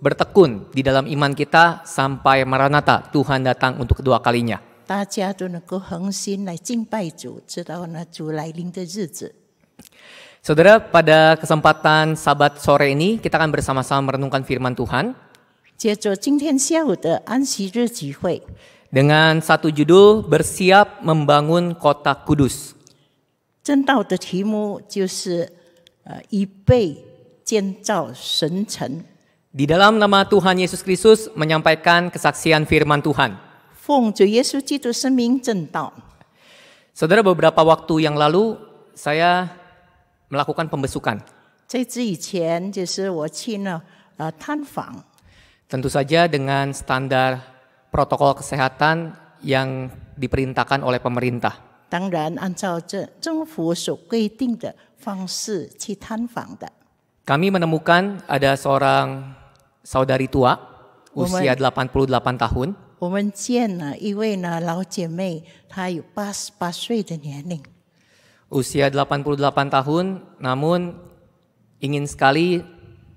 bertekun di dalam iman kita sampai Maranatha, Tuhan datang untuk kedua kalinya. Saudara, pada kesempatan sabat sore ini kita akan bersama-sama merenungkan firman Tuhan. Dengan satu judul bersiap membangun kota kudus. Tentang di dalam nama Tuhan Yesus Kristus menyampaikan kesaksian firman Tuhan. Saudara beberapa waktu yang lalu saya melakukan pembesukan. Tentu saja dengan standar protokol kesehatan yang diperintahkan oleh pemerintah. Kami menemukan ada seorang saudari tua usia 88 tahun. Usia 88 tahun, namun ingin sekali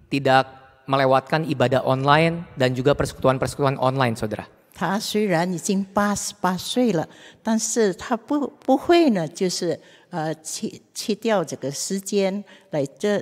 tidak melewatkan ibadah online dan juga persekutuan-persekutuan online, saudara. 她虽然已经八十八岁了，但是她不不会呢，就是呃，去去掉这个时间来这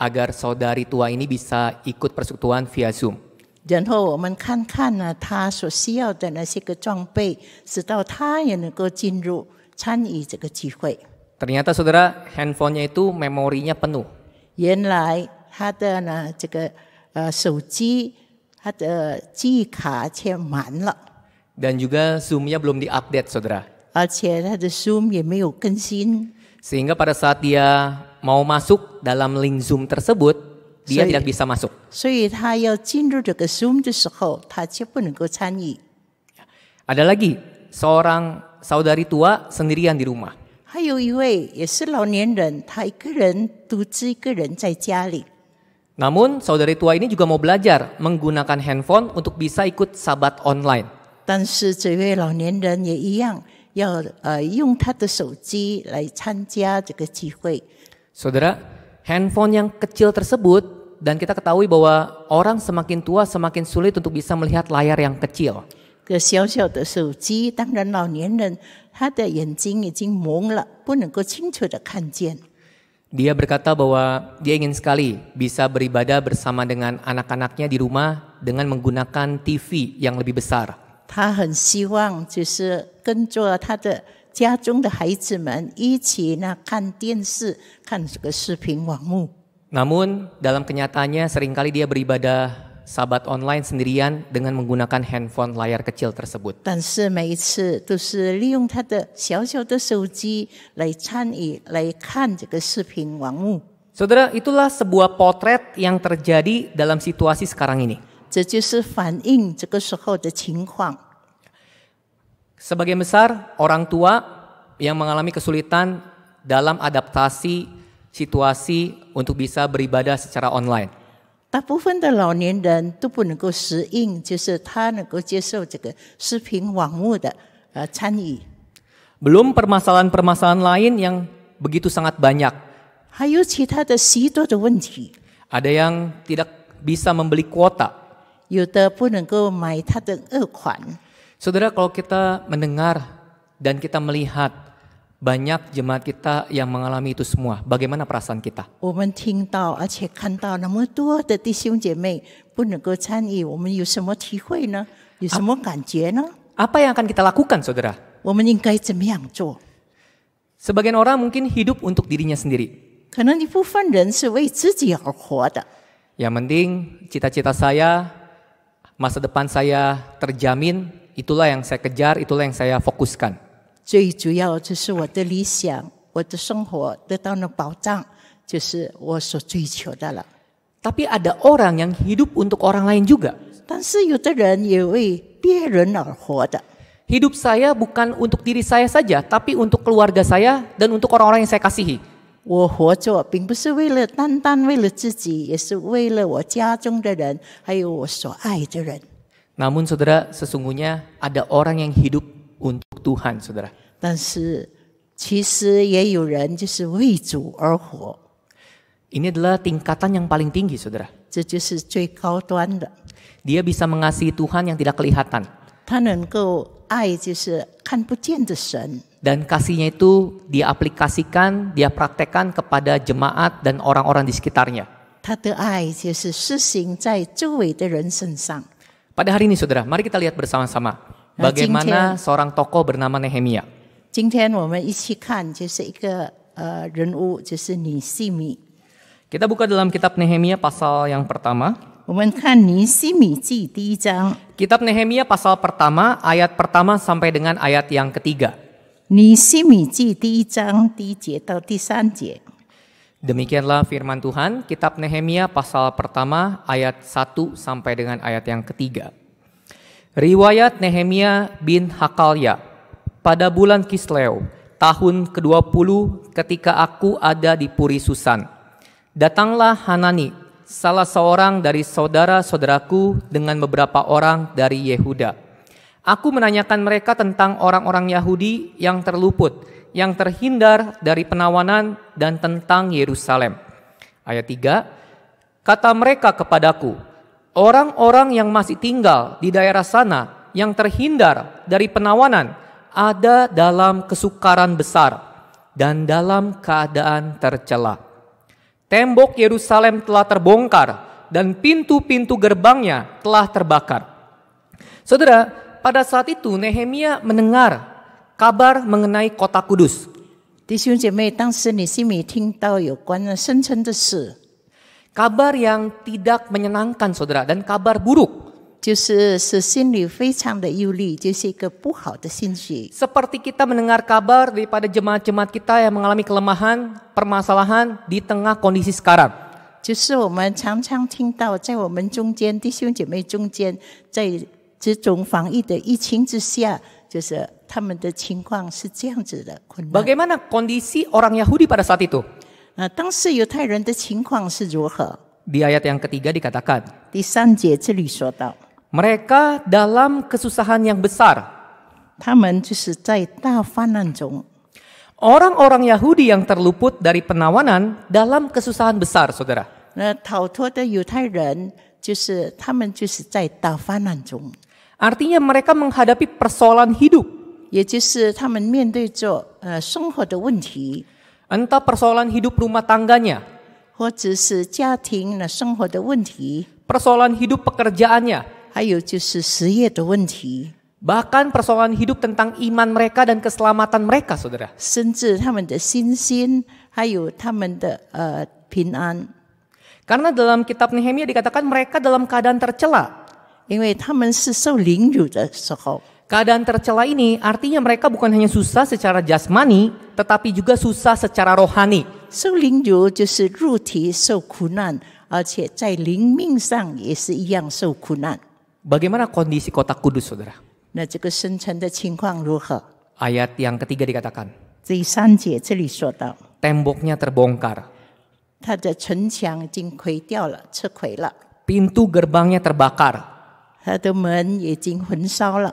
agar saudari tua ini bisa ikut persekutuan via Zoom. ternyata saudara handphonenya itu memorinya penuh. dan juga zoomnya belum diupdate saudara. sehingga Zoom 也没有更新。Sehingga pada saat dia mau masuk dalam link Zoom tersebut, dia tidak bisa masuk. Ada Zoom lagi seorang saudari tua sendirian di rumah. Namun saudari tua ini juga mau belajar menggunakan handphone untuk bisa ikut sabat online. 但是这位老年人也一样，要呃用他的手机来参加这个聚会。Saudara, handphone yang kecil tersebut dan kita ketahui bahwa orang semakin tua semakin sulit untuk bisa melihat layar yang kecil. Dia berkata bahwa dia ingin sekali bisa beribadah bersama dengan anak-anaknya di rumah dengan menggunakan TV yang lebih besar. 他很希望就是跟着他的 namun dalam kenyataannya seringkali dia beribadah sabat online sendirian dengan menggunakan handphone layar kecil tersebut. Saudara, itulah sebuah potret yang terjadi dalam situasi sekarang ini. 这就是反映这个时候的情况。Sebagian besar orang tua yang mengalami kesulitan dalam adaptasi situasi untuk bisa beribadah secara online. Belum permasalahan permasalahan-permasalahan lain yang begitu sangat banyak. Ada yang tidak bisa membeli kuota. Saudara, kalau kita mendengar dan kita melihat banyak jemaat kita yang mengalami itu semua, bagaimana perasaan kita? Apa yang akan kita lakukan, saudara? Sebagian orang mungkin hidup untuk dirinya sendiri. Yang penting cita-cita saya, masa depan saya terjamin, itulah yang saya kejar, itulah yang saya fokuskan. Tapi ada orang yang hidup untuk orang lain juga. Hidup saya bukan untuk diri saya saja, tapi untuk keluarga saya dan untuk orang-orang yang saya kasihi. 我活着并不是为了单单为了自己，也是为了我家中的人，还有我所爱的人。namun saudara, sesungguhnya ada orang yang hidup untuk Tuhan, saudara. ini adalah tingkatan yang paling tinggi, saudara. Dia bisa mengasihi Tuhan yang tidak kelihatan. Dan kasihnya itu dia aplikasikan, dia praktekkan kepada jemaat dan orang-orang di sekitarnya. 他的爱就是施行在周围的人身上。pada hari ini saudara, mari kita lihat bersama-sama nah, bagaimana seorang tokoh bernama Nehemia. Kita buka dalam kitab Nehemia pasal yang pertama. Kitab Nehemia pasal pertama ayat pertama sampai dengan ayat yang ketiga. 尼西米记第一章第一节到第三节。Demikianlah firman Tuhan, kitab Nehemia pasal pertama ayat 1 sampai dengan ayat yang ketiga. Riwayat Nehemia bin Hakalya pada bulan Kislew, tahun ke-20 ketika aku ada di Puri Susan. Datanglah Hanani, salah seorang dari saudara-saudaraku dengan beberapa orang dari Yehuda. Aku menanyakan mereka tentang orang-orang Yahudi yang terluput yang terhindar dari penawanan dan tentang Yerusalem. Ayat 3, kata mereka kepadaku, orang-orang yang masih tinggal di daerah sana yang terhindar dari penawanan ada dalam kesukaran besar dan dalam keadaan tercela. Tembok Yerusalem telah terbongkar dan pintu-pintu gerbangnya telah terbakar. Saudara, pada saat itu Nehemia mendengar kabar mengenai kota kudus. kabar yang tidak menyenangkan saudara dan kabar buruk. Seperti kita mendengar kabar daripada jemaat-jemaat kita yang mengalami kelemahan, permasalahan di tengah kondisi sekarang. 就是我们常常听到，在我们中间弟兄姐妹中间，在这种防疫的疫情之下，就是 Bagaimana kondisi orang Yahudi pada saat itu? di ayat yang ketiga dikatakan. 第三节这里说到，mereka dalam kesusahan yang besar. orang orang Yahudi yang terluput dari penawanan dalam kesusahan besar, saudara. Artinya mereka menghadapi persoalan hidup. 也就是他们面对着呃生活的问题，entah persoalan hidup rumah tangganya, 或者是家庭的生活的问题，persoalan hidup pekerjaannya, persoalan hidup tentang iman mereka dan keselamatan mereka, saudara. dalam kitab Nehemia dikatakan mereka dalam keadaan tercela. 因为他们是受凌辱的时候，Keadaan tercela ini artinya mereka bukan hanya susah secara jasmani, tetapi juga susah secara rohani. Bagaimana kondisi kota Kudus, saudara? Nah, Ayat yang ketiga dikatakan. Temboknya terbongkar, Pintu gerbangnya terbakar, 他的门已经焚烧了，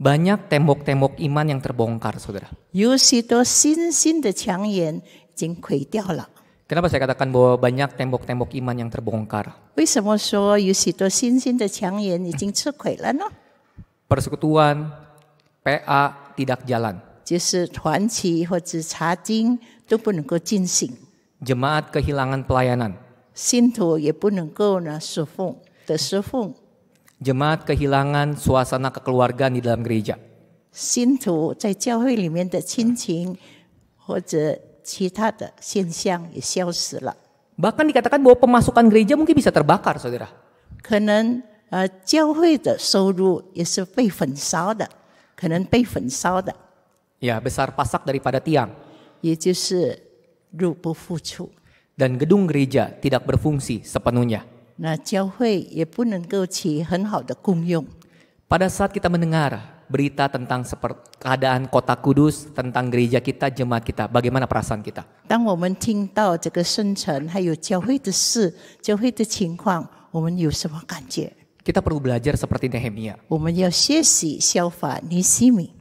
banyak tembok-tembok iman yang terbongkar, saudara. Kenapa saya katakan bahwa banyak tembok-tembok iman yang terbongkar? Persekutuan, PA tidak jalan. Jemaat kehilangan pelayanan. 信徒也不能够呢侍奉的侍奉。Jemaat kehilangan suasana kekeluargaan di dalam gereja. bahkan dikatakan bahwa pemasukan gereja mungkin bisa terbakar, saudara. ya besar pasak daripada tiang. dan gedung gereja tidak berfungsi sepenuhnya. Pada saat kita mendengar berita tentang keadaan kota Kudus, tentang gereja kita, jemaat kita, bagaimana perasaan kita? 当我们听到这个圣城还有教会的事、教会的情况，我们有什么感觉？Kita perlu belajar seperti Nehemia. 我们要学习效法尼西米。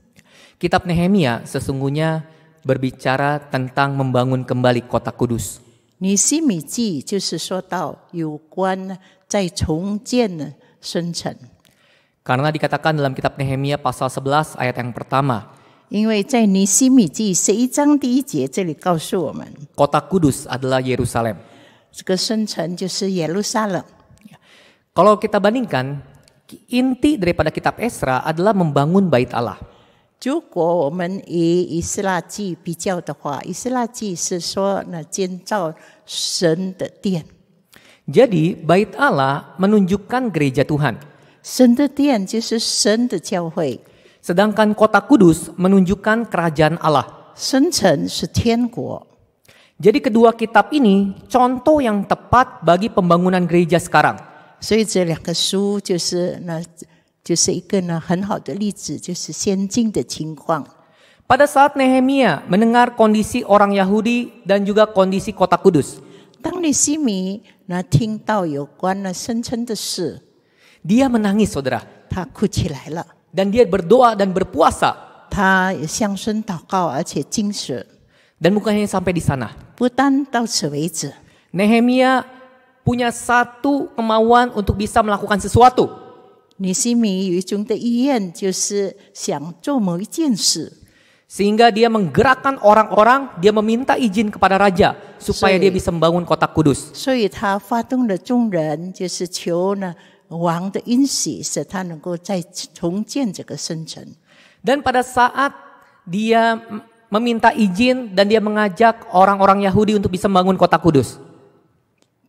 Kitab Nehemia sesungguhnya berbicara tentang membangun kembali kota Kudus. 尼西米记就是说到有关在重建的生成。Karena dikatakan dalam kitab Nehemia pasal 11 ayat yang pertama. 因为在尼西米记十一章第一节这里告诉我们，Kota Kudus adalah Yerusalem. 这个生成就是耶路撒冷。Kalau kita bandingkan, inti daripada kitab Esra adalah membangun bait Allah. 如果我们以以斯拉记比较的话，以斯拉记是说那建造神的殿。Jadi bait Allah menunjukkan gereja Tuhan. Sedangkan kota kudus menunjukkan kerajaan Allah. Jadi kedua kitab ini contoh yang tepat bagi pembangunan gereja sekarang. 所以这两个书就是那就是一个呢很好的例子，就是先进的情况。Pada saat Nehemia mendengar kondisi orang Yahudi dan juga kondisi kota Kudus. Tang Dia menangis saudara，他哭起来了，dan dia berdoa dan berpuasa. Dan bukan hanya sampai di sana. Nehemia punya satu kemauan untuk bisa melakukan sesuatu。尼西米有一种的意愿，就是想做某一件事。Sehingga dia menggerakkan orang-orang, dia meminta izin kepada raja supaya dia bisa membangun kota kudus. Dan pada saat dia meminta izin dan dia mengajak orang-orang Yahudi untuk bisa membangun kota kudus.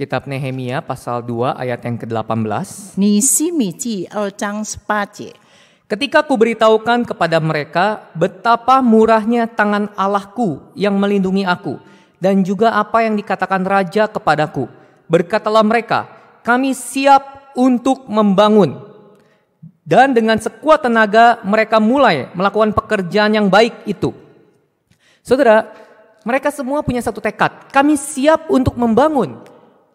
Kitab Nehemia pasal 2 ayat yang ke-18. Ketika ku beritahukan kepada mereka betapa murahnya tangan Allahku yang melindungi aku dan juga apa yang dikatakan raja kepadaku. Berkatalah mereka, kami siap untuk membangun. Dan dengan sekuat tenaga mereka mulai melakukan pekerjaan yang baik itu. Saudara, mereka semua punya satu tekad, kami siap untuk membangun.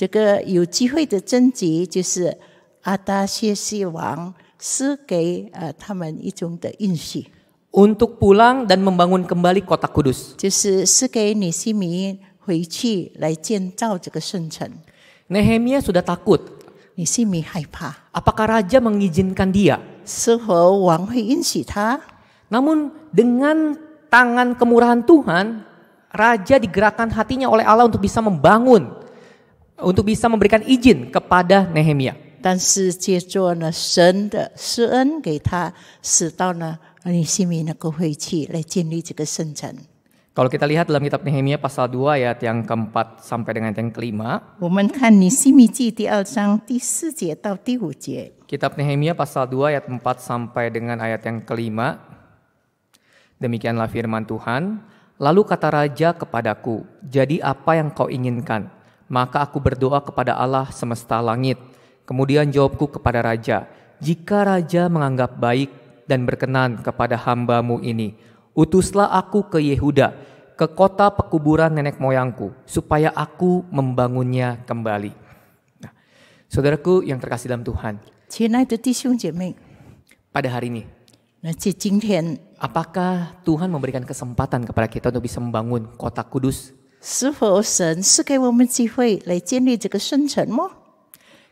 这个有机会的征集就是阿达谢西王是给呃他们一种的允许。untuk pulang dan membangun kembali kota Kudus. 就是是给尼西米回去来建造这个圣城。Nehemia sudah takut. 尼西米害怕。Apakah raja mengizinkan dia? 是否王会允许他？Namun dengan tangan kemurahan Tuhan, raja digerakkan hatinya oleh Allah untuk bisa membangun untuk bisa memberikan izin kepada Nehemia. Kalau kita lihat dalam kitab Nehemia pasal 2 ayat yang keempat sampai dengan yang kelima. Kitab Nehemia pasal 2 ayat 4 sampai dengan ayat yang kelima. Demikianlah firman Tuhan. Lalu kata raja kepadaku, jadi apa yang kau inginkan? maka aku berdoa kepada Allah semesta langit. Kemudian jawabku kepada raja, jika raja menganggap baik dan berkenan kepada hambamu ini, utuslah aku ke Yehuda, ke kota pekuburan nenek moyangku, supaya aku membangunnya kembali. Nah, saudaraku yang terkasih dalam Tuhan, pada hari ini, apakah Tuhan memberikan kesempatan kepada kita untuk bisa membangun kota kudus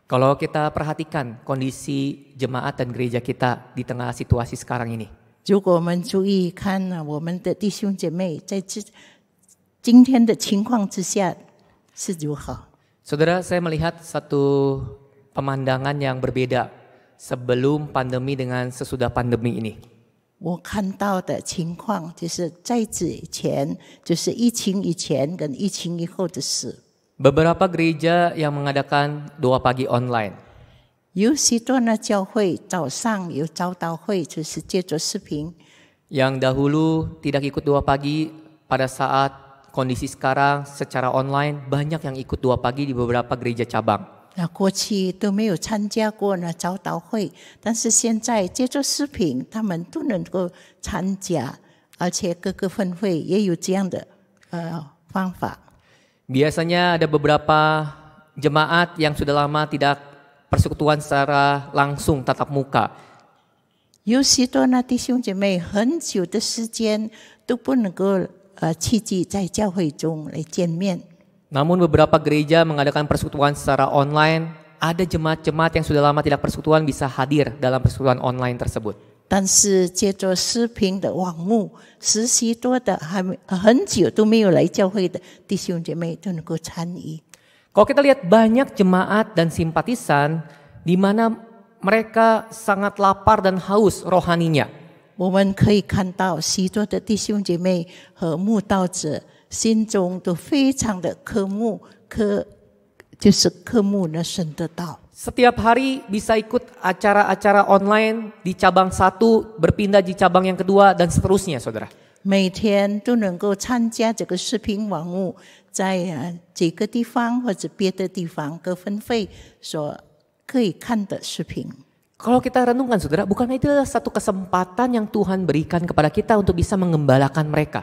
kalau kita perhatikan kondisi jemaat dan gereja kita di tengah situasi sekarang ini. Saudara, saya melihat satu pemandangan yang berbeda sebelum pandemi dengan sesudah pandemi ini. 我看到的情况就是在此以前，就是疫情以前跟疫情以后的事。Beberapa gereja yang mengadakan doa pagi online. 有许多呢教会早上有早祷会，就是借着视频。Yang dahulu tidak ikut doa pagi pada saat kondisi sekarang secara online banyak yang ikut doa pagi di beberapa gereja cabang. 那过去都没有参加过那教导会，但是现在借助视频，他们都能够参加，而且各个分会也有这样的呃方法。Biasanya ada beberapa jemaat yang sudah lama tidak persekutuan secara langsung tatap muka. 有许多那弟兄姐妹很久的时间都不能够呃齐聚在教会中来见面。Namun beberapa gereja mengadakan persekutuan secara online, ada jemaat-jemaat yang sudah lama tidak persekutuan bisa hadir dalam persekutuan online tersebut. rohaninya. kita lihat banyak jemaat dan simpatisan di mana mereka sangat lapar dan haus rohaninya. rohaninya. 心中都非常的科目科，就是科目呢神的道。Setiap hari bisa ikut acara-acara online di cabang satu, berpindah di cabang yang kedua dan seterusnya, saudara. Kalau kita renungkan saudara, bukan itu satu kesempatan yang Tuhan berikan kepada kita untuk bisa mengembalakan mereka?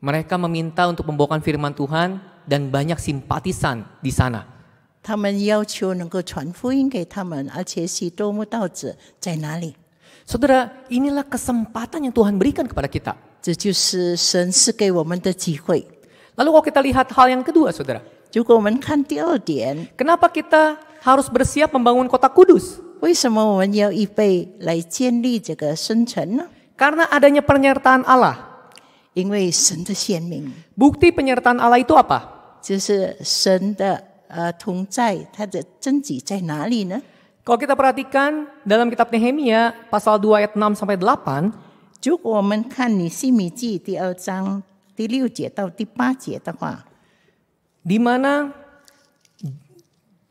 Mereka meminta untuk membawakan firman Tuhan dan banyak simpatisan di sana. 他们要求能够传福音给他们，而且许多慕道者在哪里？Saudara, inilah kesempatan yang Tuhan berikan kepada kita. 这就是神赐给我们的机会。Lalu kalau kita lihat hal yang kedua, saudara. 如果我们看第二点，Kenapa kita harus bersiap membangun kota kudus. Karena adanya penyertaan Allah. Bukti penyertaan Allah itu apa? Kalau kita perhatikan dalam kitab Nehemia pasal 2 ayat 6 sampai 8, di mana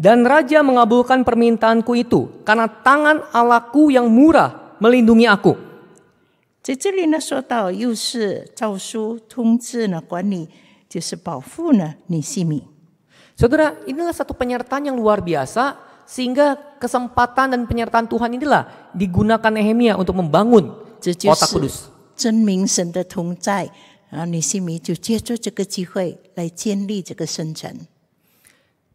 Dan raja mengabulkan permintaanku itu karena tangan Allahku yang murah melindungi aku. Saudara, inilah satu penyertaan yang luar biasa sehingga kesempatan dan penyertaan Tuhan inilah digunakan Nehemia untuk membangun kota kudus. 真明神的同在，然后尼西米就借助这个机会来建立这个圣城。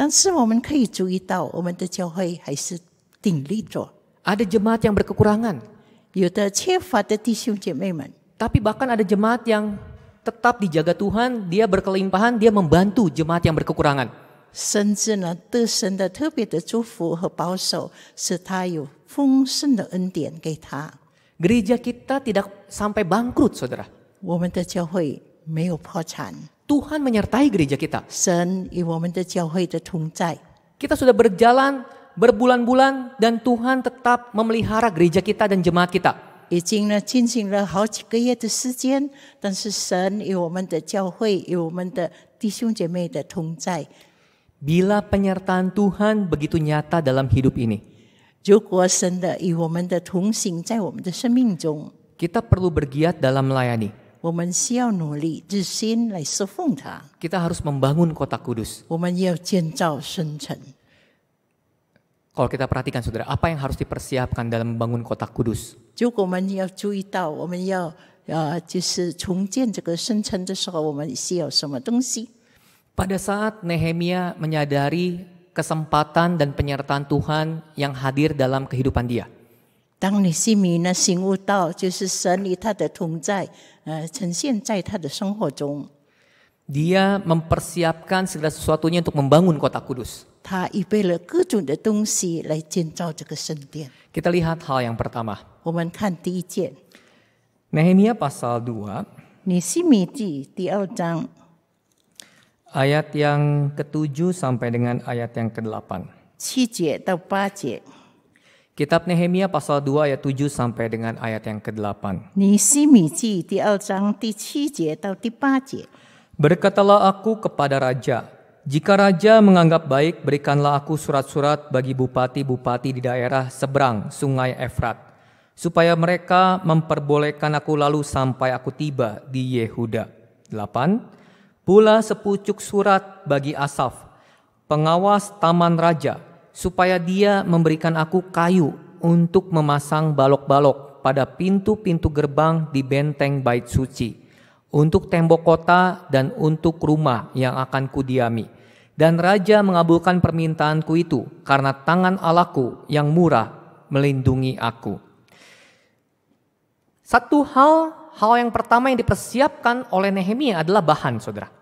ada jemaat yang berkekurangan. 有的缺乏的弟兄姐妹们。Tapi bahkan ada jemaat yang tetap dijaga Tuhan, dia berkelimpahan, dia membantu jemaat yang berkekurangan. 甚至呢，对神的特别的祝福和保守，使他有丰盛的恩典给他。Gereja kita tidak sampai bangkrut, saudara. 我们的教会没有破产。Tuhan menyertai gereja kita. Kita sudah berjalan berbulan-bulan dan Tuhan tetap memelihara gereja kita dan jemaat kita. Bila penyertaan Tuhan begitu nyata dalam hidup kita perlu bergiat dalam melayani。kita harus membangun kota kudus. kita perhatikan saudara, apa yang harus dipersiapkan dalam membangun kota kudus? Pada saat Nehemia menyadari kesempatan dan penyertaan Tuhan yang hadir dalam kehidupan dia. 当你心里呢醒悟到，就是神与他的同在，呃，呈现在他的生活中。Dia mempersiapkan segala sesuatunya untuk membangun kota kudus. Kita lihat hal yang pertama. Nehemia pasal 2. Ayat yang ke-7 sampai dengan ayat yang ke-8. Kitab Nehemia pasal 2 ayat 7 sampai dengan ayat yang ke-8. Berkatalah aku kepada raja, jika raja menganggap baik, berikanlah aku surat-surat bagi bupati-bupati di daerah seberang sungai Efrat, supaya mereka memperbolehkan aku lalu sampai aku tiba di Yehuda. 8. Pula sepucuk surat bagi Asaf, pengawas taman raja, supaya dia memberikan aku kayu untuk memasang balok-balok pada pintu-pintu gerbang di benteng bait suci, untuk tembok kota dan untuk rumah yang akan kudiami. Dan raja mengabulkan permintaanku itu karena tangan Allahku yang murah melindungi aku. Satu hal, hal yang pertama yang dipersiapkan oleh Nehemia adalah bahan, saudara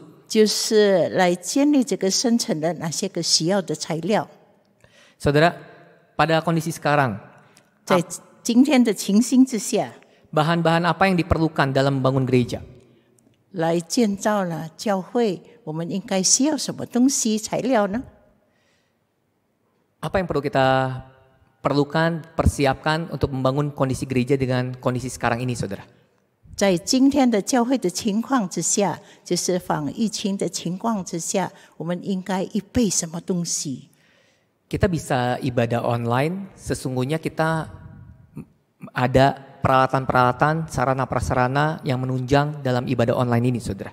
就是来建立这个生成的哪些个需要的材料。Saudara, pada kondisi sekarang, 在今天的情形之下，bahan-bahan apa yang diperlukan dalam membangun gereja? apa yang perlu kita perlukan, persiapkan untuk membangun kondisi gereja dengan kondisi sekarang ini, saudara? Kita bisa ibadah online. Sesungguhnya kita ada peralatan-peralatan, sarana-prasarana yang menunjang dalam ibadah online ini, saudara.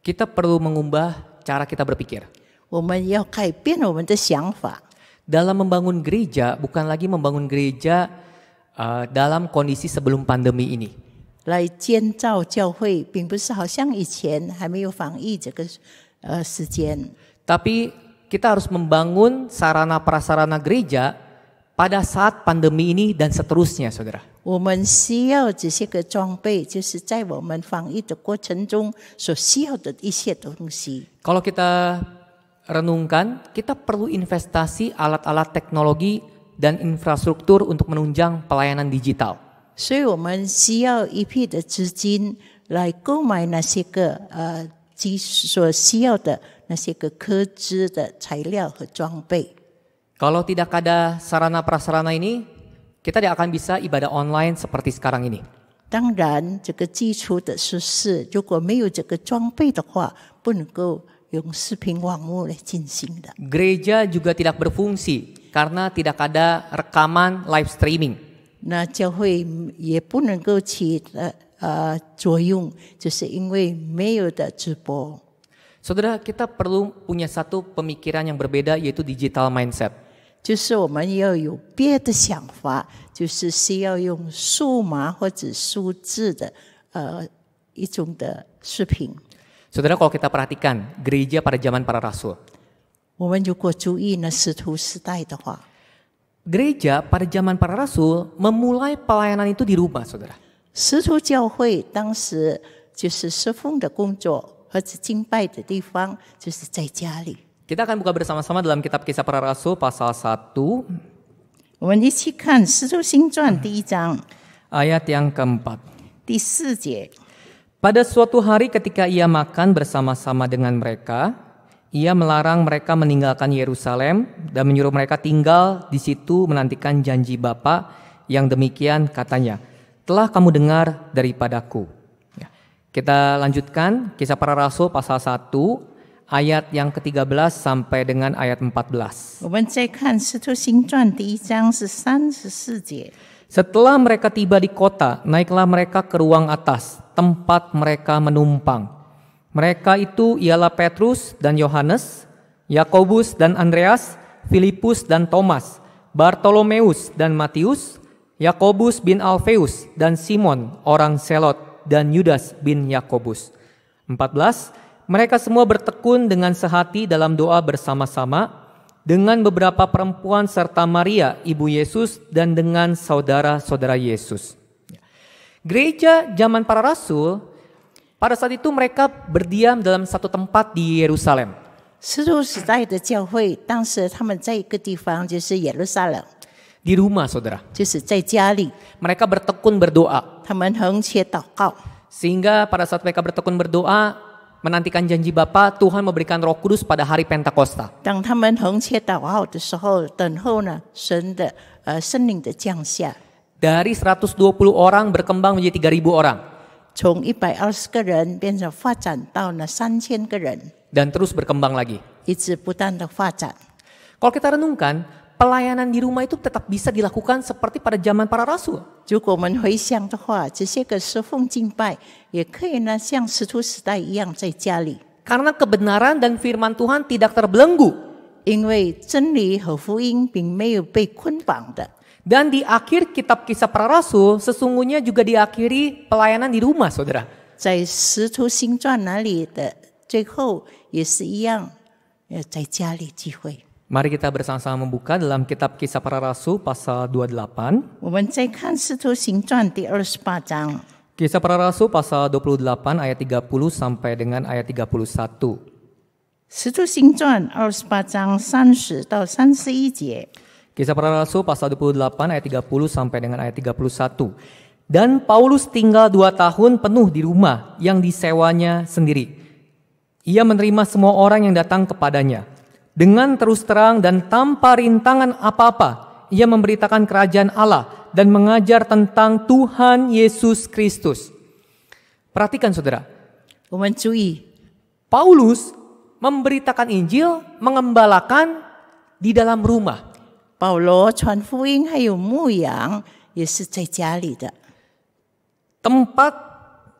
Kita perlu mengubah cara kita berpikir. Dalam membangun gereja bukan lagi membangun gereja uh, dalam kondisi sebelum pandemi ini. tapi kita harus membangun sarana prasarana gereja pada saat pandemi ini dan seterusnya, saudara. Kalau kita renungkan, kita perlu investasi alat-alat teknologi dan infrastruktur untuk menunjang pelayanan digital. Kalau tidak ada sarana prasarana ini, kita tidak akan bisa ibadah online seperti sekarang ini. 当然，这个基础的设施如果没有这个装备的话，不能够。Gereja juga tidak berfungsi karena tidak ada rekaman live streaming. Nah, Saudara, kita perlu punya satu pemikiran yang berbeda yaitu digital mindset. 就是我们要有别的想法，就是需要用数码或者数字的呃一种的视频。Saudara kalau kita perhatikan gereja pada zaman para rasul. Gereja pada zaman para rasul memulai pelayanan itu di rumah, saudara. kita akan buka bersama-sama dalam kitab Kisah Para Rasul pasal 1. Ayat yang keempat. 第四节。pada suatu hari ketika ia makan bersama-sama dengan mereka, ia melarang mereka meninggalkan Yerusalem dan menyuruh mereka tinggal di situ menantikan janji Bapa yang demikian katanya, telah kamu dengar daripadaku. Ya. Kita lanjutkan kisah para rasul pasal 1 ayat yang ke-13 sampai dengan ayat 14. Setelah mereka tiba di kota, naiklah mereka ke ruang atas, tempat mereka menumpang. Mereka itu ialah Petrus dan Yohanes, Yakobus dan Andreas, Filipus dan Thomas, Bartolomeus dan Matius, Yakobus bin Alfeus dan Simon orang Selot dan Yudas bin Yakobus. 14. Mereka semua bertekun dengan sehati dalam doa bersama-sama dengan beberapa perempuan serta Maria, ibu Yesus, dan dengan saudara-saudara Yesus. Ya. Gereja zaman para rasul, pada saat itu mereka berdiam dalam satu tempat di Yerusalem. Di rumah saudara. Mereka bertekun berdoa. Sehingga pada saat mereka bertekun berdoa, menantikan janji Bapa, Tuhan memberikan Roh Kudus pada hari Pentakosta. Dari 120 orang berkembang menjadi 3.000 orang. Dan terus berkembang lagi. Kalau kita renungkan, pelayanan di rumah itu tetap bisa dilakukan seperti pada zaman para rasul. Karena kebenaran dan firman Tuhan tidak terbelenggu. Dan di akhir kitab kisah para rasul, sesungguhnya juga diakhiri pelayanan di rumah, saudara. Di Mari kita bersama-sama membuka dalam kitab Kisah Para Rasul pasal 28. Kisah Para Rasul pasal 28 ayat 30 sampai dengan ayat 31. Kisah Para Rasul pasal 28 ayat 30 sampai dengan ayat 31. Dan Paulus tinggal dua tahun penuh di rumah yang disewanya sendiri. Ia menerima semua orang yang datang kepadanya, dengan terus terang dan tanpa rintangan apa-apa, ia memberitakan kerajaan Allah dan mengajar tentang Tuhan Yesus Kristus. Perhatikan saudara. Pemancui. Paulus memberitakan Injil, mengembalakan di dalam rumah. Paulus Paulo ya Tempat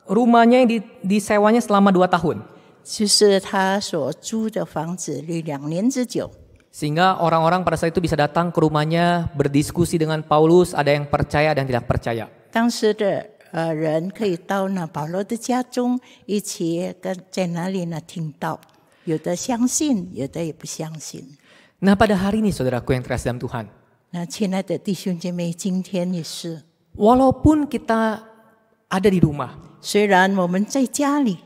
rumahnya yang disewanya selama dua tahun. 就是他所租的房子里两年之久。Sehingga orang-orang pada saat itu bisa datang ke rumahnya berdiskusi dengan Paulus, ada yang percaya dan tidak percaya. 当时的呃人可以到呢保罗的家中，一起跟在那里呢听到，有的相信，有的也不相信。Nah pada hari ini saudaraku yang terkasih dalam Tuhan. 那亲爱的弟兄姐妹，今天也是。Walaupun kita ada di rumah，虽然我们在家里。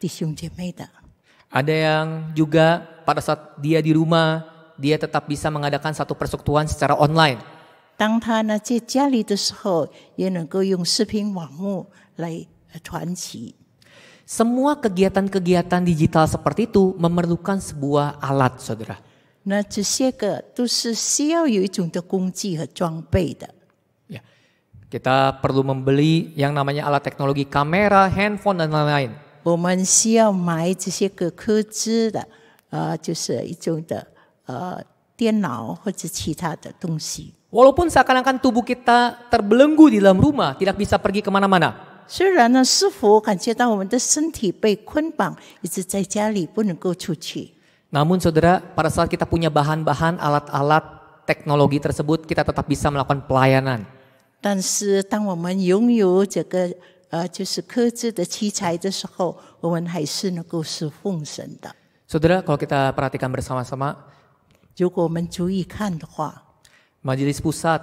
弟兄姐妹的。Ada yang juga pada saat dia di rumah, dia tetap bisa mengadakan satu persekutuan secara online. semua kegiatan kegiatan-kegiatan digital seperti itu memerlukan sebuah alat, saudara. Nah, kita perlu membeli yang namanya alat teknologi kamera, handphone dan lain-lain. 我们需要买这些个科技的，呃，就是一种的呃电脑或者其他的东西。Walaupun seakan-akan tubuh kita terbelenggu di dalam rumah, tidak bisa pergi kemana-mana. 虽然呢，师傅感觉到我们的身体被捆绑，一直在家里不能够出去。Namun saudara, pada saat kita punya bahan-bahan, alat-alat, teknologi tersebut, kita tetap bisa melakukan pelayanan. 但是当我们拥有这个呃，就是克制的器材的时候，我们还是能够是奉神的。Saudara, kalau kita perhatikan bersama-sama, Majelis Pusat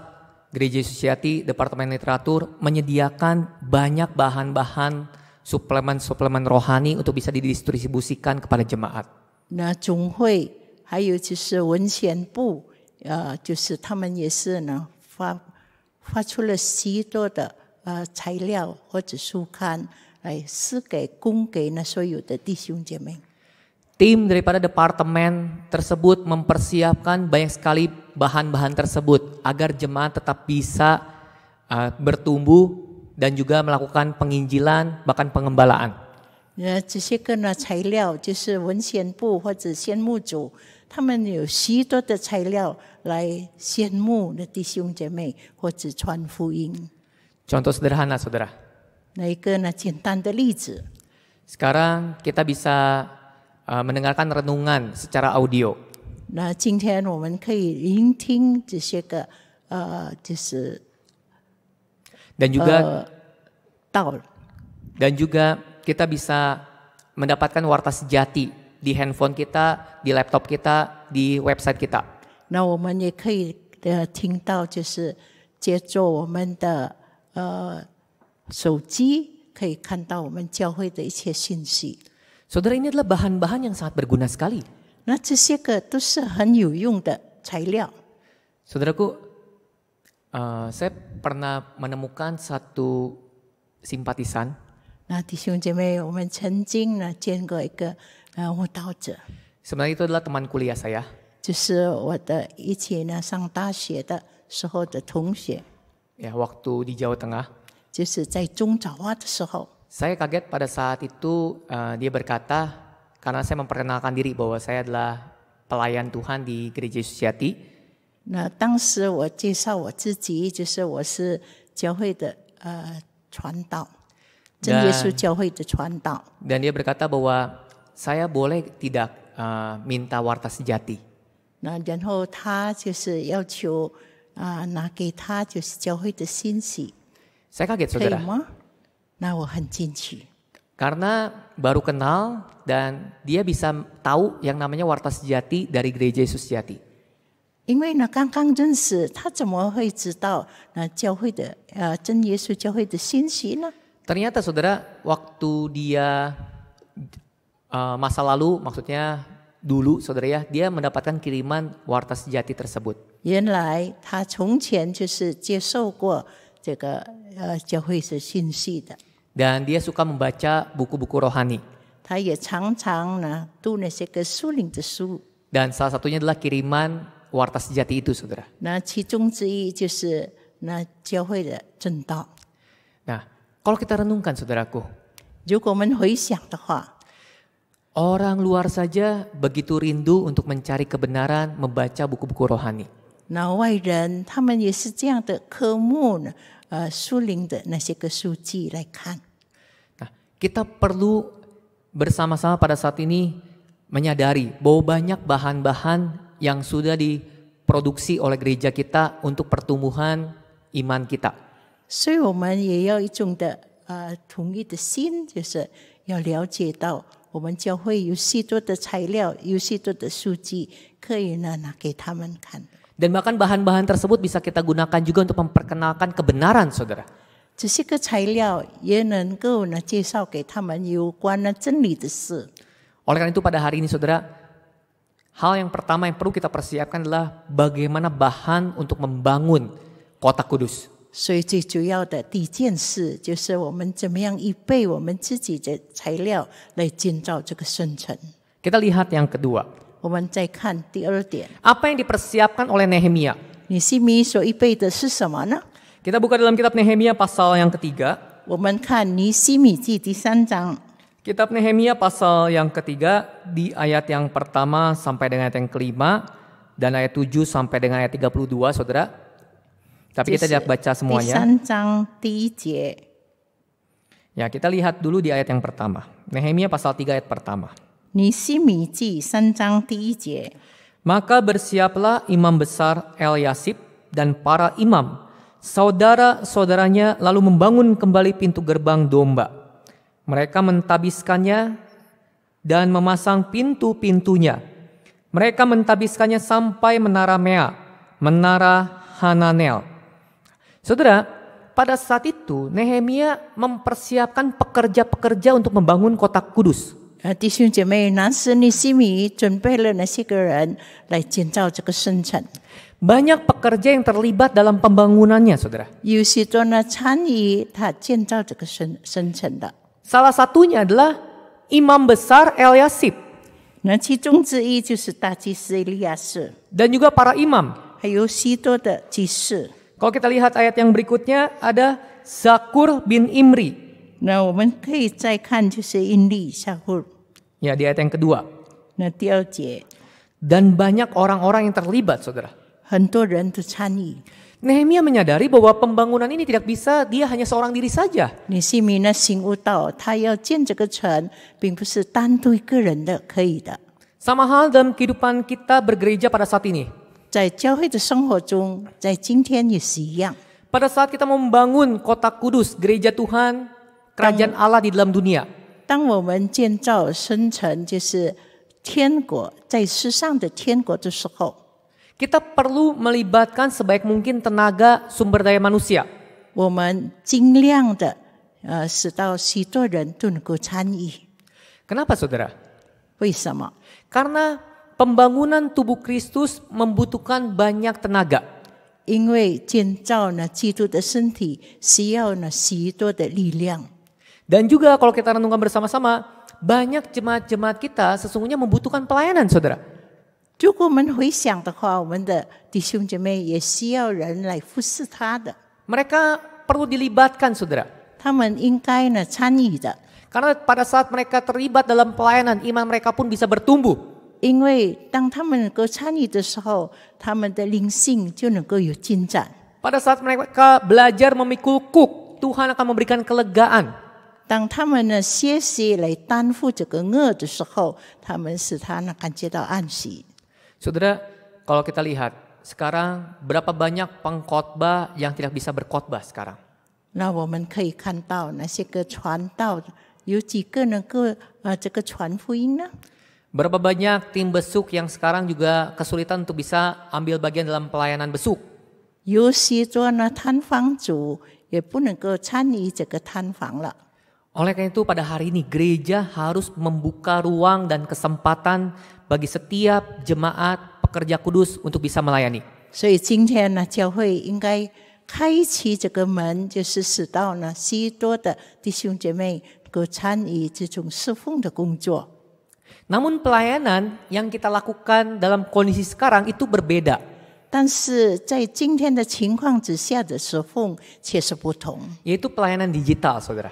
Gereja Susiati Departemen Literatur menyediakan banyak bahan-bahan suplemen-suplemen rohani untuk bisa didistribusikan kepada jemaat. Nah, Zhonghui, 呃材料或者书刊来施给供给那所有的弟兄姐妹。Tim daripada departemen tersebut mempersiapkan banyak sekali bahan-bahan tersebut agar jemaat tetap bisa uh, bertumbuh dan juga melakukan penginjilan bahkan pengembalaan. Contoh sederhana, saudara. Sekarang kita bisa uh, mendengarkan renungan secara audio. Nah, dan juga uh, dan juga kita bisa mendapatkan warta sejati di handphone kita, di laptop kita, di website kita. Nah, kita bisa mendengarkan 我们也可以呃听到就是接受我们的呃手机可以看到我们教会的一切信息。Saudara ini adalah bahan-bahan yang sangat berguna sekali. 那这些个都是很有用的材料。Saudaraku, uh, saya pernah menemukan satu simpatisan. 那弟兄姐妹，我们曾经呢见过一个呃悟道者，Sebenarnya itu adalah teman kuliah saya. 就是我的一起呢上大学的时候的同学。Ya, waktu di Jawa Tengah. Saya kaget pada saat itu uh, dia berkata karena saya memperkenalkan diri bahwa saya adalah pelayan Tuhan di gereja Susiati. Nah, dan dia berkata bahwa saya boleh tidak uh, minta warta sejati. Nah, saya sejati. 啊，拿给他就是教会的信息。Saya kaget 可以 saudara, 吗？那我很进取。karena baru kenal dan dia bisa tahu yang namanya warta sejati dari gereja Yesus sejati. 因为呢，刚刚认识他，怎么会知道那教会的呃真耶稣教会的信息呢？Ternyata saudara, waktu dia e, masa lalu, maksudnya dulu saudara ya, dia mendapatkan kiriman warta sejati tersebut. 原来他从前就是接受过这个呃教会的信息的。Dan dia suka membaca buku-buku rohani. 他也常常呢读那些个属灵的书。Dan salah satunya adalah kiriman warta sejati itu, saudara. Nah, nah kalau kita renungkan, saudaraku, orang luar saja begitu rindu untuk mencari kebenaran, membaca buku-buku rohani. 老外人，他们也是这样的科目呢，呃，苏林的那些个书籍来看。Nah, kita perlu bersama-sama pada saat ini menyadari bahwa banyak bahan-bahan yang sudah diproduksi oleh gereja kita untuk pertumbuhan iman kita. 所以我们也要一种的呃同一的心，就是要了解到我们教会有许多的材料，有许多的书籍，可以呢拿给他们看。dan bahkan bahan-bahan tersebut bisa kita gunakan juga untuk memperkenalkan kebenaran saudara. Oleh karena itu pada hari ini saudara, hal yang pertama yang perlu kita persiapkan adalah bagaimana bahan untuk membangun kota kudus. Kita lihat yang kedua. Apa yang dipersiapkan oleh Nehemia? Kita buka dalam kitab Nehemia pasal yang ketiga. Kitab Nehemia pasal yang ketiga di ayat yang pertama sampai dengan ayat yang kelima dan ayat tujuh sampai dengan ayat tiga puluh dua, saudara. Tapi kita tidak baca semuanya. Ya kita lihat dulu di ayat yang pertama. Nehemia pasal 3 ayat pertama. Maka bersiaplah imam besar El Eliasib dan para imam, saudara-saudaranya lalu membangun kembali pintu gerbang domba. Mereka mentabiskannya dan memasang pintu-pintunya. Mereka mentabiskannya sampai menara Mea, menara Hananel. Saudara, pada saat itu Nehemia mempersiapkan pekerja-pekerja untuk membangun kota kudus. Banyak pekerja yang terlibat dalam pembangunannya, saudara. Yusitona Chani, dia Salah satunya adalah imam besar Eliasib. 那其中之一就是大祭司 Dan juga para imam. Kalau kita lihat ayat yang berikutnya ada Zakur bin Imri. Nah, kita bisa lihat ini Zakur Ya, di ayat yang kedua. Nah, dan banyak orang-orang yang terlibat, saudara. Nehemia menyadari bahwa pembangunan ini tidak bisa dia hanya seorang diri saja. Sama hal dalam kehidupan kita bergereja pada saat ini. Pada saat kita membangun kota kudus, gereja Tuhan, kerajaan Allah di dalam dunia. 当我们建造生成就是天国在世上的天国的时候，kita perlu melibatkan sebaik mungkin tenaga sumber daya manusia。我们尽量的呃使到许多人都能够参与。Kenapa saudara？为什么？Karena pembangunan tubuh Kristus membutuhkan banyak tenaga. Dan juga kalau kita renungkan bersama-sama, banyak jemaat-jemaat kita sesungguhnya membutuhkan pelayanan saudara. Mereka perlu dilibatkan saudara. Karena pada saat mereka terlibat dalam pelayanan, iman mereka pun bisa bertumbuh. 因为当他们能够参与的时候，他们的灵性就能够有进展。Pada saat mereka belajar memikul kuk, Tuhan akan memberikan kelegaan. 当他们呢歇息来担负这个恶的时候，他们使他呢感觉到安息。Saudara, kalau kita lihat sekarang berapa banyak pengkhotbah yang tidak bisa berkhotbah sekarang? berapa banyak tim besuk yang sekarang juga kesulitan untuk bisa ambil bagian dalam pelayanan besuk? lah. Oleh karena itu pada hari ini gereja harus membuka ruang dan kesempatan bagi setiap jemaat pekerja kudus untuk bisa melayani. Namun, pelayanan yang kita lakukan dalam kondisi sekarang itu berbeda. 但是在今天的情况之下的时候，却是不同。Yaitu pelayanan digital, saudara.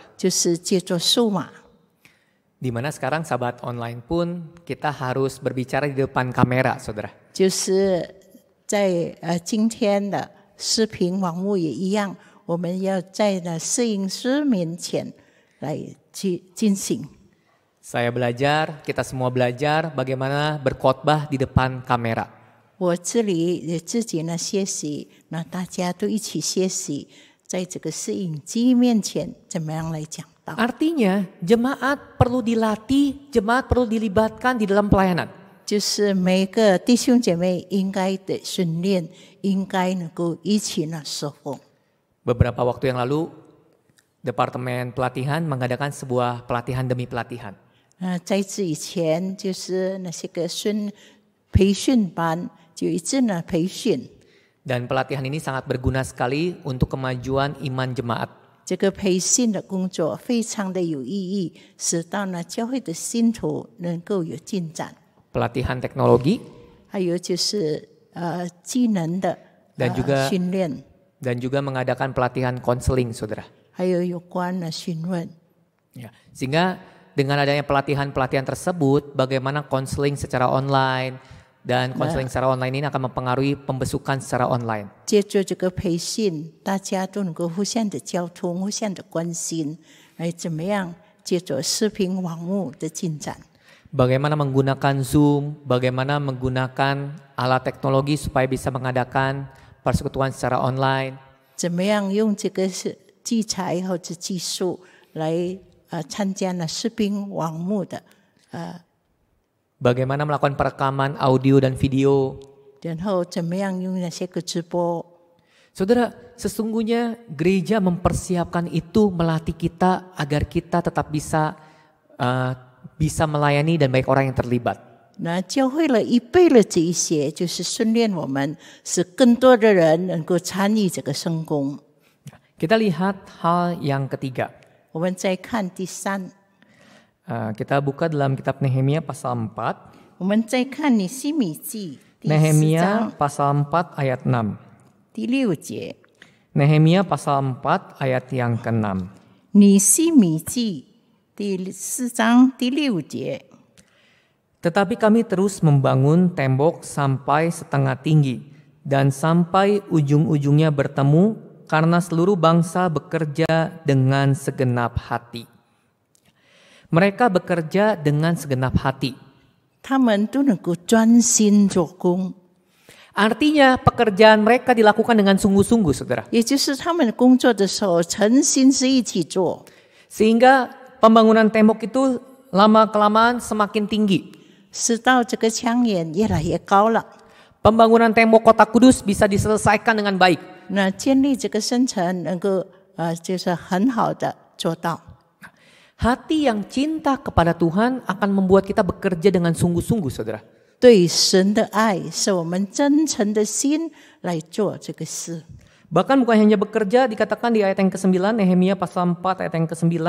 mana sekarang sahabat online pun kita harus berbicara di depan kamera, saudara. 就是在呃今天的视频网络也一样，我们要在呢摄影师面前来去进行。Saya belajar, kita semua belajar bagaimana berkhotbah di depan kamera. 我这里也自己呢歇息，那大家都一起歇息，在这个摄影机面前怎么样来讲道？Artinya jemaat perlu dilatih, jemaat perlu dilibatkan di dalam pelayanan. 就是每个弟兄姐妹应该得训练，应该能够一起呢侍奉。Beberapa waktu yang lalu, Departemen Pelatihan mengadakan sebuah pelatihan demi pelatihan. Nah, 在此以前就是那些个训培训班。dan pelatihan ini sangat berguna sekali untuk kemajuan iman jemaat. Pelatihan teknologi. Uh, dan uh, juga dan juga mengadakan pelatihan konseling, saudara. Ya, sehingga dengan adanya pelatihan-pelatihan tersebut, bagaimana konseling secara online, dan nah. konseling secara online ini akan mempengaruhi pembesukan secara online. 借助这个培训，大家都能够互相的交通、互相的关心，哎，怎么样？借助视频网络的进展。Bagaimana menggunakan Zoom, bagaimana menggunakan alat teknologi supaya bisa mengadakan persekutuan secara online. 怎么样用这个是器材或者技术来呃参加了视频网络的呃。bagaimana melakukan perekaman audio dan video. Saudara, sesungguhnya gereja mempersiapkan itu melatih kita agar kita tetap bisa uh, bisa melayani dan baik orang yang terlibat. Nah, kita lihat hal yang ketiga. Ah, kita buka dalam kitab Nehemia pasal 4. Nehemia pasal 4 ayat 6. Nehemia pasal 4 ayat yang ke-6. Tetapi kami terus membangun tembok sampai setengah tinggi dan sampai ujung-ujungnya bertemu karena seluruh bangsa bekerja dengan segenap hati. Mereka bekerja dengan segenap hati. Artinya pekerjaan mereka dilakukan dengan sungguh-sungguh, saudara. Sehingga pembangunan tembok itu lama-kelamaan semakin tinggi. Pembangunan tembok kota kudus bisa diselesaikan dengan baik. Nah, baik. Hati yang cinta kepada Tuhan akan membuat kita bekerja dengan sungguh-sungguh, saudara. Bahkan bukan hanya bekerja, dikatakan di ayat yang ke-9, Nehemia pasal 4 ayat yang ke-9.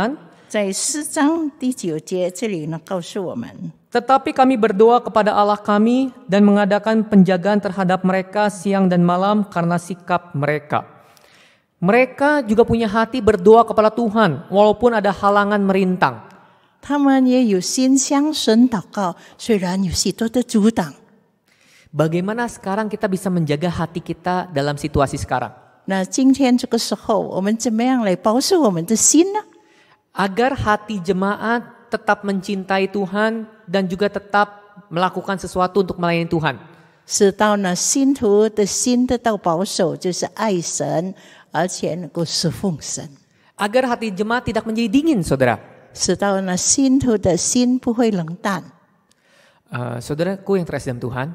Tetapi kami berdoa kepada Allah kami dan mengadakan penjagaan terhadap mereka siang dan malam karena sikap mereka. Mereka juga punya hati berdoa kepada Tuhan walaupun ada halangan merintang. Bagaimana sekarang kita bisa menjaga hati kita dalam situasi sekarang? Agar hati jemaat tetap mencintai Tuhan dan juga tetap melakukan sesuatu untuk melayani Tuhan. 使到呢信徒的心得到保守，就是爱神，Agar hati jemaat tidak menjadi dingin, saudara. Setawana sin huda Uh, eh, saudaraku yang terasih dalam Tuhan.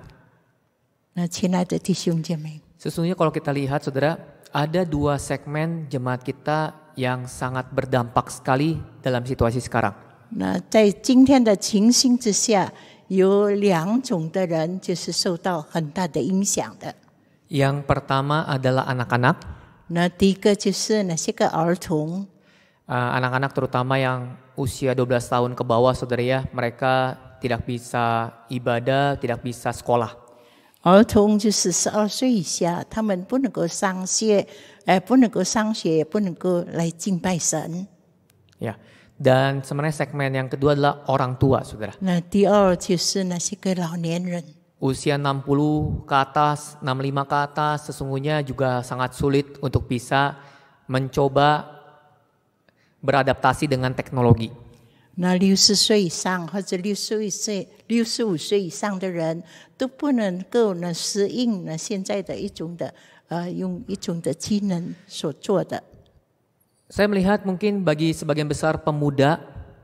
Sesungguhnya kalau kita lihat, saudara, ada dua segmen jemaat kita yang sangat berdampak sekali dalam situasi sekarang. Nah, di pertama adalah anak-anak. 那第一个就是那些个儿童。anak-anak nah, nah, ah, anak terutama yang usia 12 tahun ke bawah saudara ya, mereka tidak bisa ibadah, tidak bisa sekolah. 儿童就是十二岁以下，他们不能够上学，哎，不能够上学，也不能够来敬拜神。Ya, eh, dan sebenarnya segmen yang kedua adalah orang tua, saudara. 那第二就是那些个老年人。Nah, usia 60 ke atas, 65 ke atas sesungguhnya juga sangat sulit untuk bisa mencoba beradaptasi dengan teknologi. Saya melihat mungkin bagi sebagian besar pemuda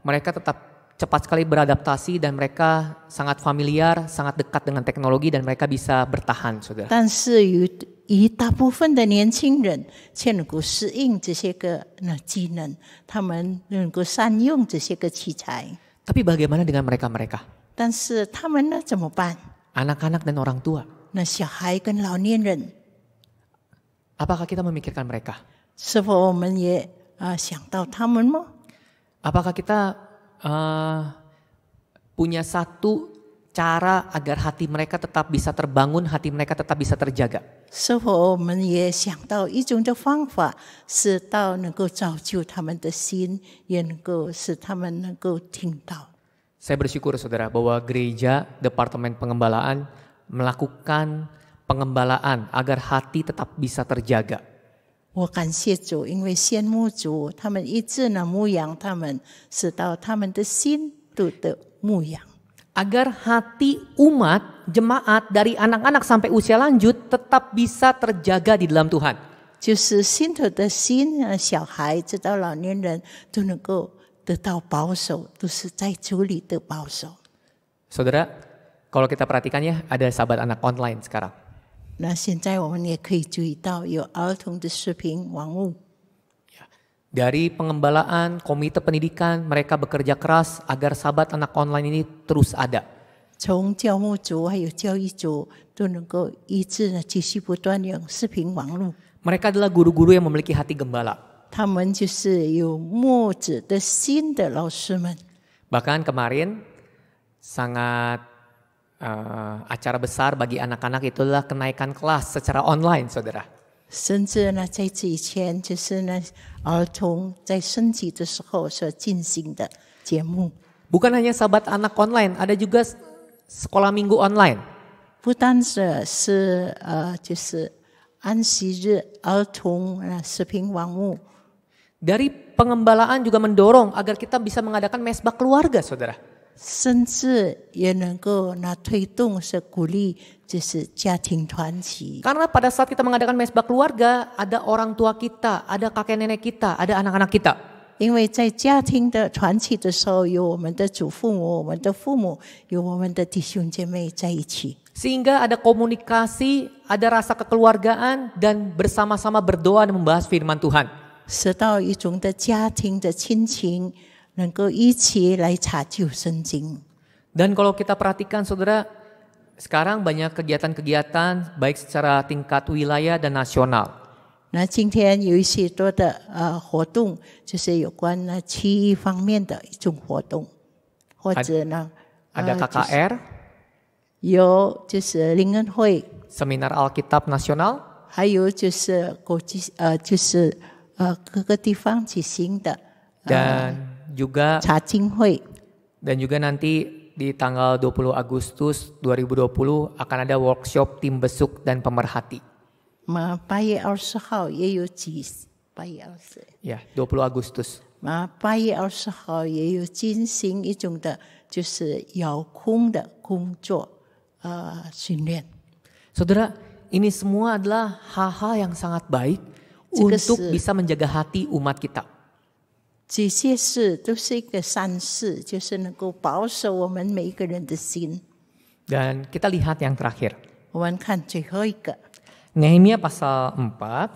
mereka tetap cepat sekali beradaptasi dan mereka sangat familiar, sangat dekat dengan teknologi dan mereka bisa bertahan, saudara. 但是有一大部分的年轻人却能够适应这些个那技能，他们能够善用这些个器材。Tapi bagaimana dengan mereka-mereka? anak anak dan orang tua. 那小孩跟老年人。Apakah kita memikirkan mereka? Apakah kita uh, punya satu cara agar hati mereka tetap bisa terbangun, hati mereka tetap bisa terjaga. Saya bersyukur saudara bahwa gereja Departemen Pengembalaan melakukan pengembalaan agar hati tetap bisa terjaga. 我感谢主，因为先牧主他们一直呢牧养他们，使到他们的心都得牧养。Agar hati umat jemaat dari anak-anak sampai usia lanjut tetap bisa terjaga di dalam Tuhan. 就是信徒的心啊，小孩直到老年人都能够得到保守，都是在主里得保守。Saudara, kalau kita perhatikan ya, ada sahabat anak online sekarang. 那现在我们也可以注意到有儿童的视频网络。Dari pengembalaan, komite pendidikan, mereka bekerja keras agar sahabat anak online ini terus ada. mereka adalah guru-guru yang memiliki hati gembala. bahkan kemarin sangat uh, acara besar bagi anak-anak itulah kenaikan kelas secara online, saudara. Bukan hanya sahabat anak online, ada juga sekolah minggu online. 不单是是呃，就是安息日儿童啊视频网目。Dari pengembalaan juga mendorong agar kita bisa mengadakan mesbah keluarga, saudara. 甚至也能够那推动是鼓励，就是家庭团体。Karena pada saat kita mengadakan mesbah keluarga, ada orang tua kita, ada kakek nenek kita, ada anak-anak kita. 因为在家庭的团契的时候，有我们的祖父母、我们的父母、有我们的弟兄姐妹在一起。Sehingga ada komunikasi, ada rasa kekeluargaan dan bersama-sama berdoa dan membahas firman Tuhan. 得到一种的家庭的亲情。dan kalau kita perhatikan saudara, sekarang banyak kegiatan-kegiatan baik secara tingkat wilayah dan nasional. 那今天有一些多的呃活动，就是有关呢区域方面的一种活动，或者呢，ada seminar Alkitab Nasional，还有就是国际呃就是呃各个地方举行的。Dan juga Cacing Hui. Dan juga nanti di tanggal 20 Agustus 2020 akan ada workshop tim besuk dan pemerhati. Ma pai hao ye yu jis. Pai Ya, 20 Agustus. Ma pai hao ye yu jin xing yi zhong de, jiu yao kong de kung zuo, xun lian. Saudara, ini semua adalah hal-hal yang sangat baik untuk bisa menjaga hati umat kita. 这些事都是一个善事，就是能够保守我们每一个人的心。Dan kita lihat yang terakhir. 我们看最后一个。Nehemia pasal empat，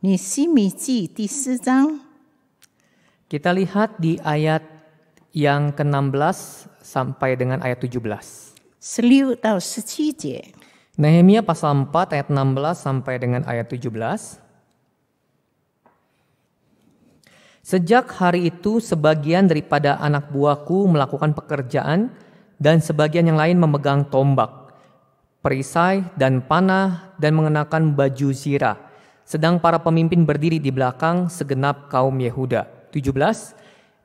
尼西米记第四章。Kita lihat di ayat yang ke-16 sampai dengan ayat 17. 16 tahu pasal 4 ayat 16 sampai dengan ayat 17. Sejak hari itu sebagian daripada anak buahku melakukan pekerjaan dan sebagian yang lain memegang tombak, perisai dan panah dan mengenakan baju zirah. Sedang para pemimpin berdiri di belakang segenap kaum Yehuda. 17.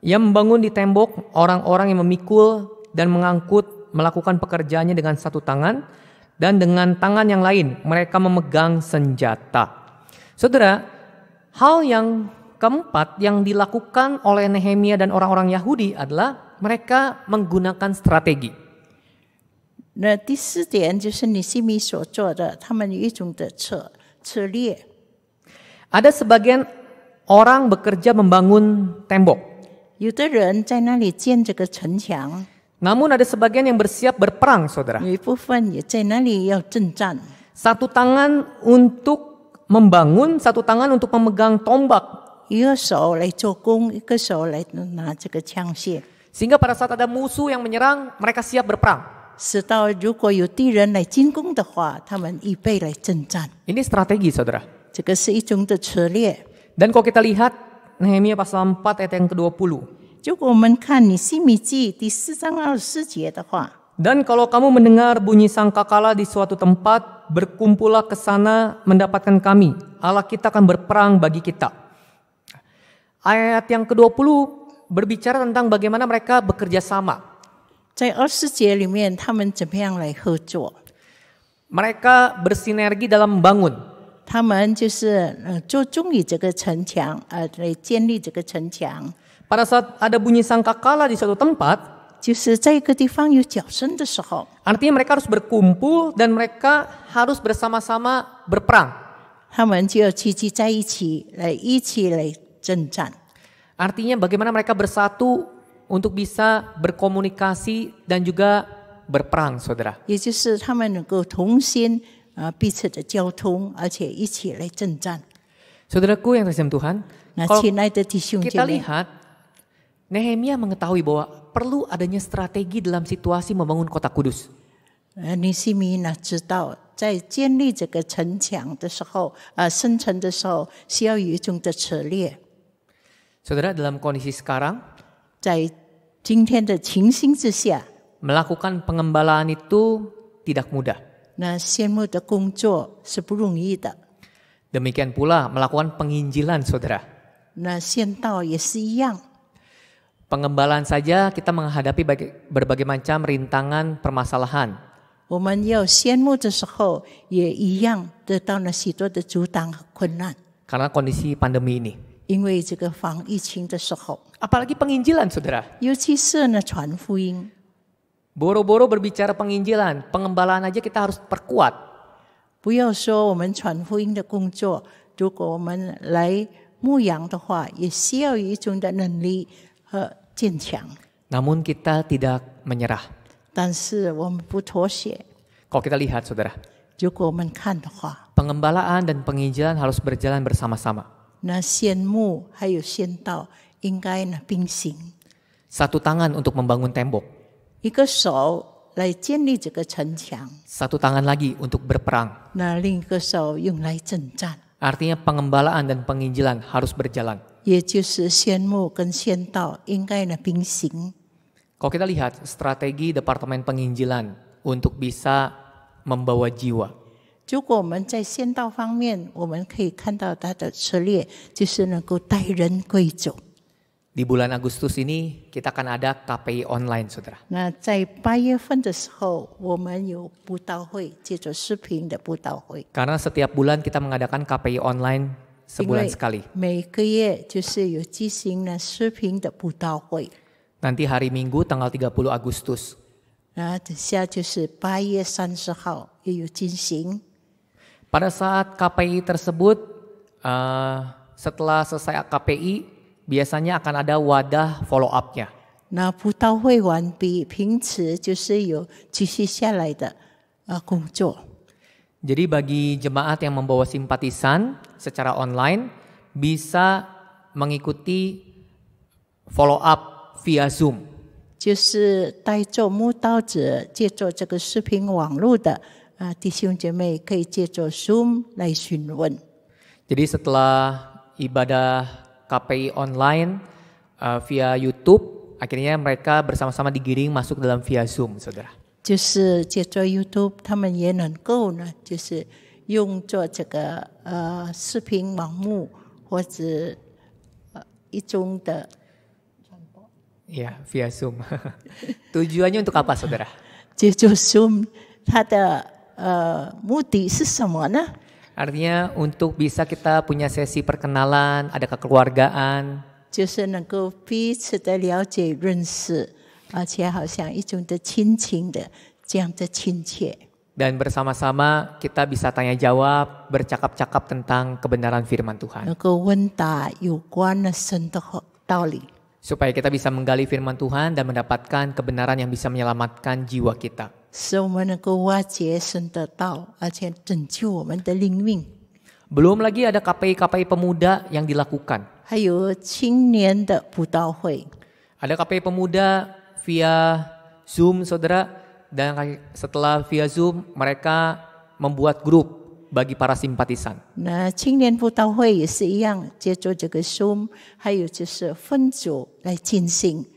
Ia membangun di tembok orang-orang yang memikul dan mengangkut melakukan pekerjaannya dengan satu tangan dan dengan tangan yang lain mereka memegang senjata. Saudara, hal yang keempat yang dilakukan oleh Nehemia dan orang-orang Yahudi adalah mereka menggunakan strategi. Ada sebagian orang bekerja membangun tembok. Namun ada sebagian yang bersiap berperang, saudara. Satu tangan untuk membangun, satu tangan untuk memegang tombak 一个手来做工，一个手来拿这个枪械。Sehingga pada saat ada musuh yang menyerang, mereka siap berperang. 直到如果有敌人来进攻的话，他们预备来征战。Ini strategi, saudara. 这个是一种的策略。Dan kalau kita lihat Nehemia pasal 4 ayat yang ke-20. Dan kalau kamu mendengar bunyi sangkakala di suatu tempat, berkumpullah ke sana mendapatkan kami. Allah kita akan berperang bagi kita. Ayat yang ke-20 berbicara tentang bagaimana mereka bekerja sama. Mereka bersinergi dalam membangun. Pada saat ada bunyi sangkakala di suatu tempat, Artinya mereka harus berkumpul dan mereka harus bersama-sama berperang. 他们就要聚集在一起，来一起来 Artinya bagaimana mereka bersatu untuk bisa berkomunikasi dan juga berperang, saudara. Saudaraku yang terkasih Tuhan, kalau kita lihat Nehemia mengetahui bahwa perlu adanya strategi dalam situasi membangun kota kudus. Nehemia Saudara dalam kondisi sekarang, melakukan pengembalaan itu tidak mudah. Demikian pula melakukan penginjilan, saudara. Pengembalaan saja kita menghadapi berbagai macam rintangan permasalahan. karena kondisi pandemi ini. 因为这个防疫情的时候，apalagi penginjilan saudara，尤其是呢传福音。Boro-boro berbicara penginjilan, pengembalaan aja kita harus perkuat. 不要说我们传福音的工作，如果我们来牧羊的话，也需要一种的能力和坚强。Namun kita tidak menyerah. 但是我们不妥协。Kalau kita lihat saudara, 如果我们看的话，pengembalaan dan penginjilan harus berjalan bersama-sama. 那羡慕还有羡道，应该呢并行。Satu tangan untuk membangun tembok. 一个手来建立这个城墙。Satu tangan lagi untuk berperang. 那另一个手用来征战。Artinya pengembalaan dan penginjilan harus berjalan. kita lihat strategi Departemen Penginjilan untuk bisa membawa jiwa. Di bulan Agustus ini kita akan ada KPI online, saudara. Nah, di Karena setiap bulan kita mengadakan KPI online sebulan sekali. Nanti hari Minggu tanggal 30 Agustus. 然后等下就是八月三十号也有进行。pada saat KPI tersebut, uh, setelah selesai KPI, biasanya akan ada wadah follow up-nya. Nah, Putao Hui Wan Bi Ping Jadi bagi jemaat yang membawa simpatisan secara online bisa mengikuti follow up via Zoom. 就是带着慕道者借助这个视频网络的啊，弟兄姐妹可以借助 Zoom 来询问。Jadi setelah ibadah KPI online uh, via YouTube, akhirnya mereka bersama-sama digiring masuk dalam via Zoom, saudara. 就是借着 Ya, via Zoom. Tujuannya untuk apa, saudara? zoom, ada Eh, muti sesama Artinya untuk bisa kita punya sesi perkenalan, ada kekeluargaan. Dan bersama bersama-sama kita bisa tanya jawab, bercakap-cakap tentang kebenaran firman Tuhan. Supaya kita bisa menggali firman Tuhan dan mendapatkan kebenaran yang bisa menyelamatkan jiwa kita. 使我们能够挖掘神的道，而且拯救我们的灵命。Belum lagi ada KPI-KPI pemuda yang dilakukan. ada KPI pemuda via Zoom, saudara. Dan setelah via Zoom, mereka membuat grup bagi para simpatisan. 那青年布道会也是一样，借助这个 Zoom，还有就是分组来进行。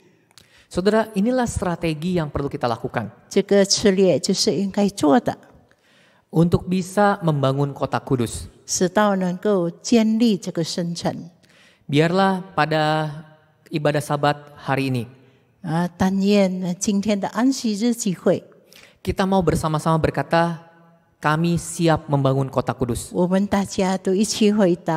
Saudara, inilah strategi yang perlu kita lakukan. Untuk bisa membangun kota kudus. Biarlah pada ibadah sabat hari ini. Kita mau bersama-sama berkata, kami siap membangun kota kudus. Kita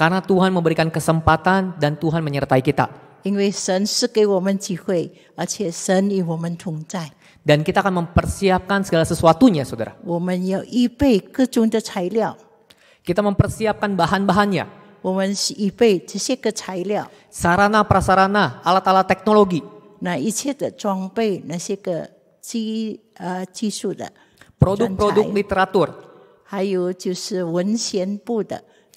karena Tuhan memberikan kesempatan dan Tuhan menyertai kita. Dan kita akan mempersiapkan segala sesuatunya, saudara. Kita mempersiapkan bahan-bahannya. Sarana, prasarana, alat-alat teknologi. Nah, produk produk-produk 还有就是文献部的。